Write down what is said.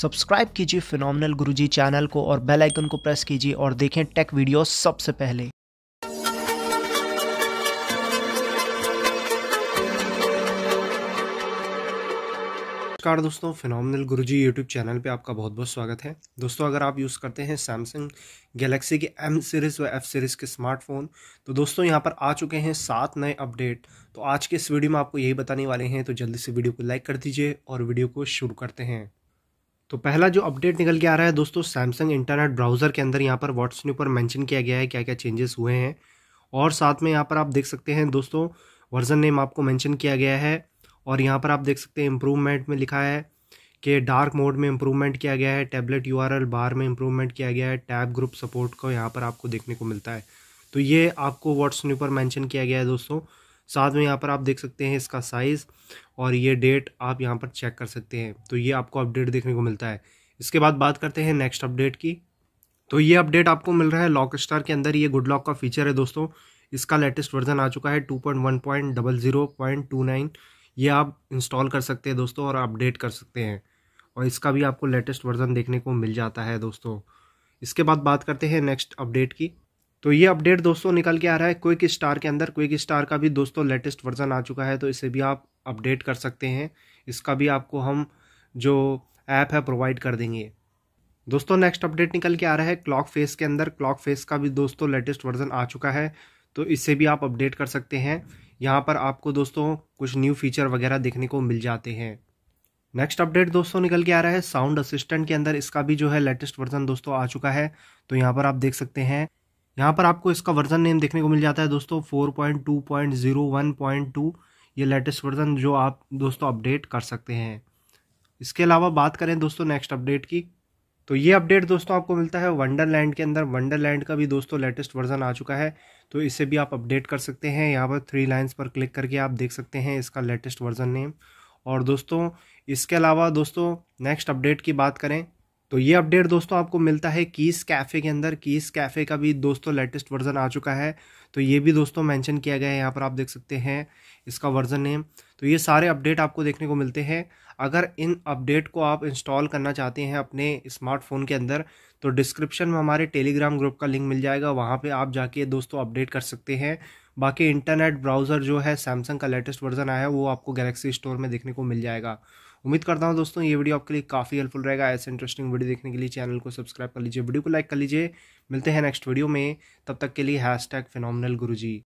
subscribe कीजिए phenomenal गुरुजी channel को और बेल आइकन को प्रेस कीजिए और देखें टेक वीडियो सबसे पहले नमस्कार दोस्तों फिनोमिनल गुरुजी यूट्यूब चैनल पे आपका बहुत बहुत स्वागत है दोस्तों अगर आप यूज़ करते हैं सैमसंग गैलेक्सी के एम सीरीज़ व एफ़ सीरीज़ के स्मार्टफ़ोन तो दोस्तों यहाँ पर आ चुके हैं सात नए अपडेट तो आज के इस वीडियो में आपको यही बताने वाले हैं तो जल्दी से वीडियो को लाइक कर दीजिए और वीडियो को शुरू करते हैं तो पहला जो अपडेट निकल के आ रहा है दोस्तों सैमसंग इंटरनेट ब्राउज़र के अंदर यहाँ पर व्हाट्स ने ऊपर मैंशन किया गया है क्या क्या चेंजेस हुए हैं और साथ में यहाँ पर आप देख सकते हैं दोस्तों वर्जन नेम आपको मैंशन किया गया है और यहाँ पर आप देख सकते हैं इम्प्रूवमेंट में लिखा है कि डार्क मोड में इम्प्रूवमेंट किया गया है टैबलेट यू बार में इम्प्रूवमेंट किया गया है टैब ग्रुप सपोर्ट को यहाँ पर आपको देखने को मिलता है तो ये आपको व्हाट्स न्यू पर मैंशन किया गया है दोस्तों साथ में यहाँ पर आप देख सकते हैं इसका साइज़ और ये डेट आप यहाँ पर चेक कर सकते हैं तो ये आपको अपडेट देखने को मिलता है इसके बाद बात करते हैं नेक्स्ट अपडेट की तो ये अपडेट आपको मिल रहा है लॉक स्टार के अंदर ये गुड लॉक का फीचर है दोस्तों इसका लेटेस्ट वर्जन आ चुका है two point one point double zero point two nine ये आप इंस्टॉल कर सकते हैं दोस्तों और अपडेट कर सकते हैं और इसका भी आपको लेटेस्ट वर्जन देखने को मिल जाता है दोस्तों इसके बाद बात करते हैं नेक्स्ट अपडेट की तो ये अपडेट दोस्तों निकल के आ रहा है क्विक स्टार के अंदर क्विक स्टार का भी दोस्तों लेटेस्ट वर्जन आ चुका है तो इसे भी आप अपडेट कर सकते हैं इसका भी आपको हम जो ऐप है प्रोवाइड कर देंगे दोस्तों नेक्स्ट अपडेट निकल के आ रहा है क्लॉक फेस के अंदर क्लॉक फेस का भी दोस्तों लेटेस्ट वर्जन आ चुका है तो इससे भी आप अपडेट कर सकते हैं यहाँ पर आपको दोस्तों कुछ न्यू फीचर वगैरह देखने को मिल जाते हैं नेक्स्ट अपडेट दोस्तों निकल के आ रहा है साउंड असिस्टेंट के अंदर इसका भी जो है लेटेस्ट वर्जन दोस्तों आ चुका है तो यहाँ पर आप देख सकते हैं यहाँ पर आपको इसका वर्जन नेम देखने को मिल जाता है दोस्तों four point two point zero one point two ये लेटेस्ट वर्जन जो आप दोस्तों अपडेट कर सकते हैं इसके अलावा बात करें दोस्तों नेक्स्ट अपडेट की तो ये अपडेट दोस्तों आपको मिलता है वंडरलैंड के अंदर वंडरलैंड का भी दोस्तों लेटेस्ट वर्जन आ चुका है तो इसे भी आप अपडेट कर सकते हैं यहाँ पर थ्री लाइन्स पर क्लिक करके आप देख सकते हैं इसका लेटेस्ट वर्जन नेम और दोस्तों इसके अलावा दोस्तों नेक्स्ट अपडेट की बात करें तो ये अपडेट दोस्तों आपको मिलता है कीस कैफ़े के अंदर कीस कैफ़े का भी दोस्तों लेटेस्ट वर्जन आ चुका है तो ये भी दोस्तों मेंशन किया गया है यहाँ पर आप देख सकते हैं इसका वर्जन नेम तो ये सारे अपडेट आपको देखने को मिलते हैं अगर इन अपडेट को आप इंस्टॉल करना चाहते हैं अपने स्मार्टफोन के अंदर तो डिस्क्रिप्शन में हमारे टेलीग्राम ग्रुप का लिंक मिल जाएगा वहाँ पर आप जाके दोस्तों अपडेट कर सकते हैं बाकी इंटरनेट ब्राउज़र जो है सैमसंग का लेटेस्ट वर्जन आया है वो आपको गैलेक्सी स्टोर में देखने को मिल जाएगा उम्मीद करता हूँ दोस्तों ये वीडियो आपके लिए काफ़ी हेल्पफुल रहेगा ऐसे इंटरेस्टिंग वीडियो देखने के लिए चैनल को सब्सक्राइब कर लीजिए वीडियो को लाइक कर लीजिए मिलते हैं नेक्स्ट वीडियो में तब तक के लिए हैश टैग फिनोमिनल गुरु जी